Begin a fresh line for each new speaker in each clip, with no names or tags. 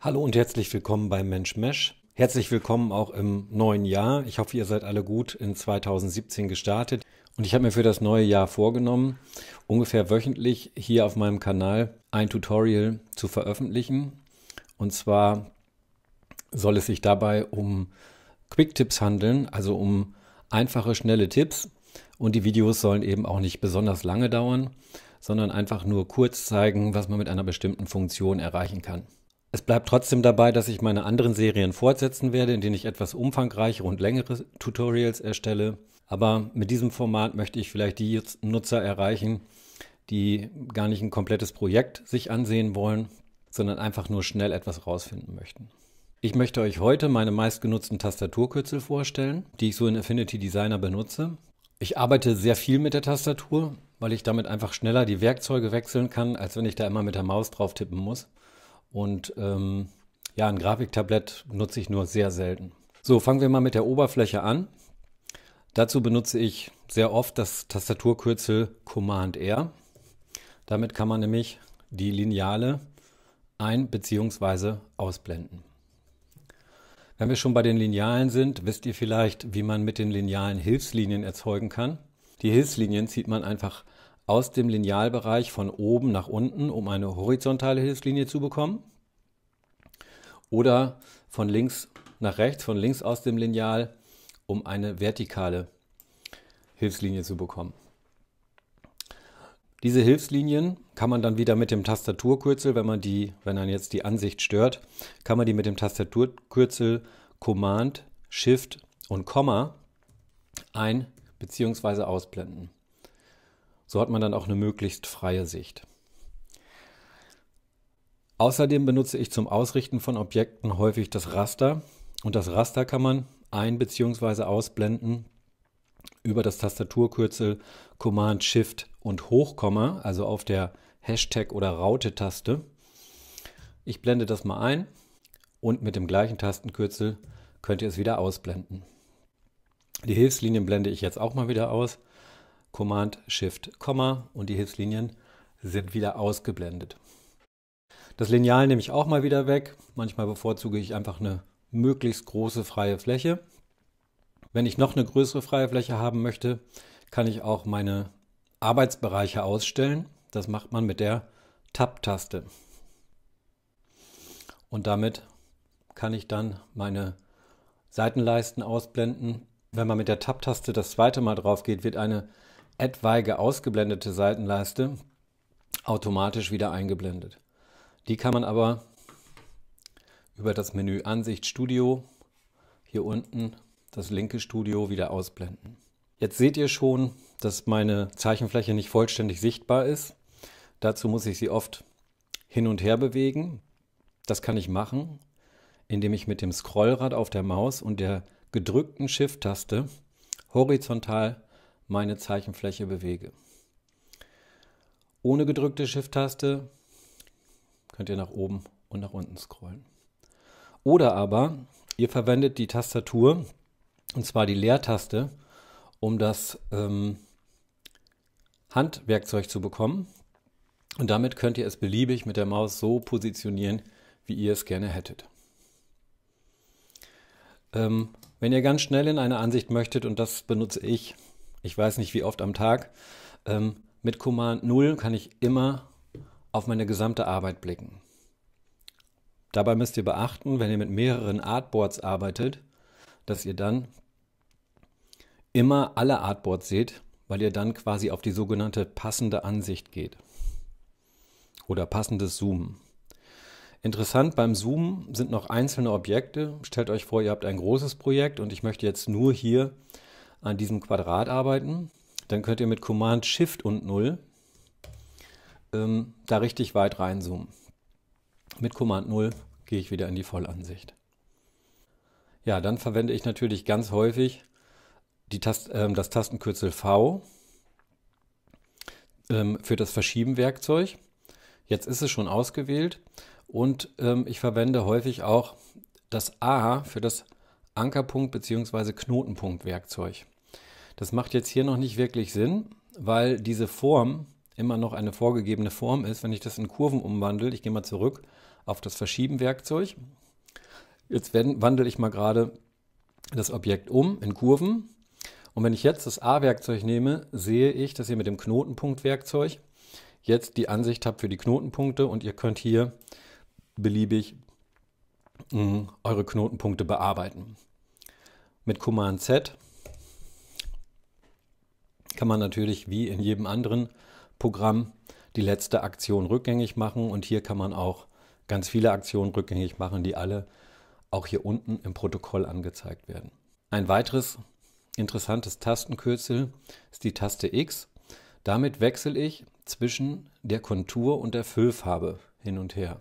Hallo und herzlich willkommen bei Mensch Mesh. Herzlich willkommen auch im neuen Jahr. Ich hoffe, ihr seid alle gut in 2017 gestartet. Und ich habe mir für das neue Jahr vorgenommen, ungefähr wöchentlich hier auf meinem Kanal ein Tutorial zu veröffentlichen. Und zwar soll es sich dabei um Quick-Tipps handeln, also um einfache, schnelle Tipps und die Videos sollen eben auch nicht besonders lange dauern, sondern einfach nur kurz zeigen, was man mit einer bestimmten Funktion erreichen kann. Es bleibt trotzdem dabei, dass ich meine anderen Serien fortsetzen werde, in denen ich etwas umfangreichere und längere Tutorials erstelle. Aber mit diesem Format möchte ich vielleicht die Nutzer erreichen, die gar nicht ein komplettes Projekt sich ansehen wollen, sondern einfach nur schnell etwas rausfinden möchten. Ich möchte euch heute meine meistgenutzten Tastaturkürzel vorstellen, die ich so in Affinity Designer benutze. Ich arbeite sehr viel mit der Tastatur, weil ich damit einfach schneller die Werkzeuge wechseln kann, als wenn ich da immer mit der Maus drauf tippen muss. Und ähm, ja, ein Grafiktablett nutze ich nur sehr selten. So, fangen wir mal mit der Oberfläche an. Dazu benutze ich sehr oft das Tastaturkürzel Command R. Damit kann man nämlich die Lineale ein- bzw. ausblenden. Wenn wir schon bei den Linealen sind, wisst ihr vielleicht, wie man mit den Linealen Hilfslinien erzeugen kann. Die Hilfslinien zieht man einfach aus dem Linealbereich von oben nach unten, um eine horizontale Hilfslinie zu bekommen. Oder von links nach rechts, von links aus dem Lineal, um eine vertikale Hilfslinie zu bekommen. Diese Hilfslinien kann man dann wieder mit dem Tastaturkürzel, wenn man die, wenn dann jetzt die Ansicht stört, kann man die mit dem Tastaturkürzel Command, Shift und Komma ein- bzw. ausblenden. So hat man dann auch eine möglichst freie Sicht. Außerdem benutze ich zum Ausrichten von Objekten häufig das Raster und das Raster kann man ein- bzw. ausblenden, über das Tastaturkürzel Command Shift und Hochkomma, also auf der Hashtag- oder Raute-Taste. Ich blende das mal ein und mit dem gleichen Tastenkürzel könnt ihr es wieder ausblenden. Die Hilfslinien blende ich jetzt auch mal wieder aus. Command Shift, Komma und die Hilfslinien sind wieder ausgeblendet. Das Lineal nehme ich auch mal wieder weg. Manchmal bevorzuge ich einfach eine möglichst große freie Fläche. Wenn ich noch eine größere freie Fläche haben möchte, kann ich auch meine Arbeitsbereiche ausstellen. Das macht man mit der Tab-Taste. Und damit kann ich dann meine Seitenleisten ausblenden. Wenn man mit der Tab-Taste das zweite Mal drauf geht, wird eine etwaige ausgeblendete Seitenleiste automatisch wieder eingeblendet. Die kann man aber über das Menü Ansicht Studio hier unten das linke Studio wieder ausblenden. Jetzt seht ihr schon, dass meine Zeichenfläche nicht vollständig sichtbar ist. Dazu muss ich sie oft hin und her bewegen. Das kann ich machen, indem ich mit dem Scrollrad auf der Maus und der gedrückten Shift-Taste horizontal meine Zeichenfläche bewege. Ohne gedrückte Shift-Taste könnt ihr nach oben und nach unten scrollen. Oder aber ihr verwendet die Tastatur und zwar die Leertaste, um das ähm, Handwerkzeug zu bekommen. Und damit könnt ihr es beliebig mit der Maus so positionieren, wie ihr es gerne hättet. Ähm, wenn ihr ganz schnell in eine Ansicht möchtet, und das benutze ich, ich weiß nicht wie oft am Tag, ähm, mit Command 0 kann ich immer auf meine gesamte Arbeit blicken. Dabei müsst ihr beachten, wenn ihr mit mehreren Artboards arbeitet, dass ihr dann immer alle Artboards seht, weil ihr dann quasi auf die sogenannte passende Ansicht geht oder passendes Zoomen. Interessant beim Zoomen sind noch einzelne Objekte. Stellt euch vor, ihr habt ein großes Projekt und ich möchte jetzt nur hier an diesem Quadrat arbeiten. Dann könnt ihr mit Command Shift und 0 ähm, da richtig weit reinzoomen. Mit Command 0 gehe ich wieder in die Vollansicht. Ja, dann verwende ich natürlich ganz häufig Tast ähm, das Tastenkürzel V ähm, für das Verschieben-Werkzeug. Jetzt ist es schon ausgewählt und ähm, ich verwende häufig auch das A für das Ankerpunkt bzw. Knotenpunkt-Werkzeug. Das macht jetzt hier noch nicht wirklich Sinn, weil diese Form immer noch eine vorgegebene Form ist. Wenn ich das in Kurven umwandle, ich gehe mal zurück auf das Verschieben-Werkzeug. Jetzt wandle ich mal gerade das Objekt um in Kurven und wenn ich jetzt das A-Werkzeug nehme, sehe ich, dass ihr mit dem Knotenpunkt-Werkzeug jetzt die Ansicht habt für die Knotenpunkte und ihr könnt hier beliebig mh, mm, eure Knotenpunkte bearbeiten. Mit Command Z kann man natürlich wie in jedem anderen Programm die letzte Aktion rückgängig machen und hier kann man auch ganz viele Aktionen rückgängig machen, die alle auch hier unten im Protokoll angezeigt werden. Ein weiteres interessantes Tastenkürzel ist die Taste X. Damit wechsle ich zwischen der Kontur und der Füllfarbe hin und her.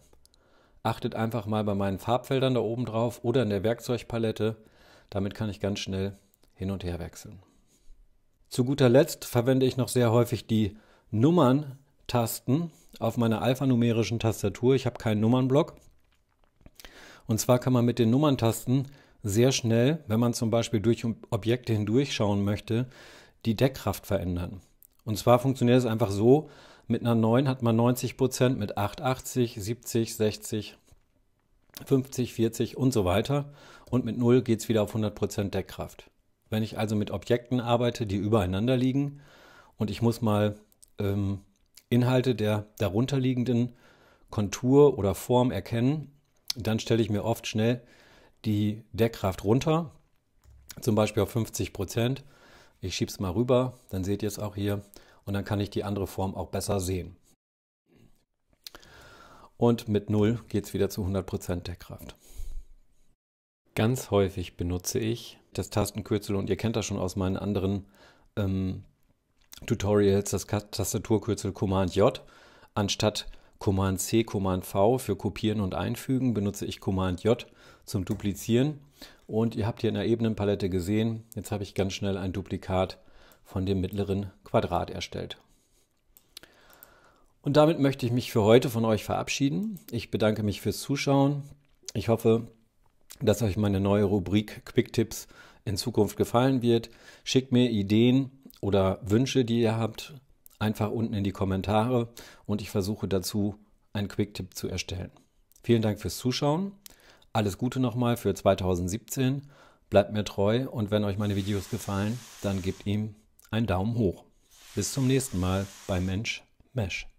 Achtet einfach mal bei meinen Farbfeldern da oben drauf oder in der Werkzeugpalette. Damit kann ich ganz schnell hin und her wechseln. Zu guter Letzt verwende ich noch sehr häufig die Nummern-Tasten auf meiner alphanumerischen Tastatur. Ich habe keinen Nummernblock. Und zwar kann man mit den Nummerntasten sehr schnell, wenn man zum Beispiel durch Objekte hindurchschauen möchte, die Deckkraft verändern. Und zwar funktioniert es einfach so, mit einer 9 hat man 90 Prozent, mit 8 80, 70, 60, 50, 40 und so weiter. Und mit 0 geht es wieder auf 100 Prozent Deckkraft. Wenn ich also mit Objekten arbeite, die übereinander liegen und ich muss mal ähm, Inhalte der darunterliegenden Kontur oder Form erkennen, dann stelle ich mir oft schnell die Deckkraft runter, zum Beispiel auf 50 Prozent. Ich schiebe es mal rüber, dann seht ihr es auch hier und dann kann ich die andere Form auch besser sehen. Und mit 0 geht es wieder zu 100 Prozent Deckkraft. Ganz häufig benutze ich das Tastenkürzel und ihr kennt das schon aus meinen anderen ähm, Tutorials, das Tastaturkürzel Command J, anstatt Command-C, Command-V für Kopieren und Einfügen, benutze ich Command-J zum Duplizieren. Und ihr habt hier in der Ebenenpalette gesehen, jetzt habe ich ganz schnell ein Duplikat von dem mittleren Quadrat erstellt. Und damit möchte ich mich für heute von euch verabschieden. Ich bedanke mich fürs Zuschauen. Ich hoffe, dass euch meine neue Rubrik Quick-Tipps in Zukunft gefallen wird. Schickt mir Ideen oder Wünsche, die ihr habt einfach unten in die Kommentare und ich versuche dazu einen Quick-Tipp zu erstellen. Vielen Dank fürs Zuschauen. Alles Gute nochmal für 2017. Bleibt mir treu und wenn euch meine Videos gefallen, dann gebt ihm einen Daumen hoch. Bis zum nächsten Mal bei Mensch Mesh.